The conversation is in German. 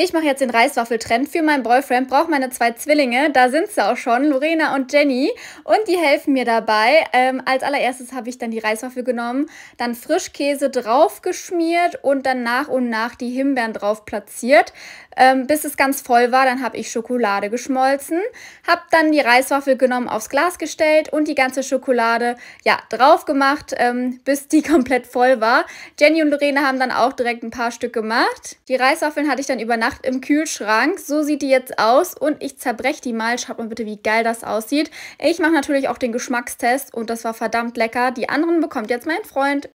Ich mache jetzt den Reiswaffeltrend für meinen Boyfriend, brauche meine zwei Zwillinge, da sind sie auch schon, Lorena und Jenny, und die helfen mir dabei. Ähm, als allererstes habe ich dann die Reiswaffel genommen, dann Frischkäse draufgeschmiert und dann nach und nach die Himbeeren drauf platziert, ähm, bis es ganz voll war. Dann habe ich Schokolade geschmolzen, habe dann die Reiswaffel genommen, aufs Glas gestellt und die ganze Schokolade ja, drauf gemacht, ähm, bis die komplett voll war. Jenny und Lorena haben dann auch direkt ein paar Stück gemacht. Die Reiswaffeln hatte ich dann über Nacht Nacht im Kühlschrank. So sieht die jetzt aus und ich zerbreche die mal. Schaut mal bitte, wie geil das aussieht. Ich mache natürlich auch den Geschmackstest und das war verdammt lecker. Die anderen bekommt jetzt mein Freund.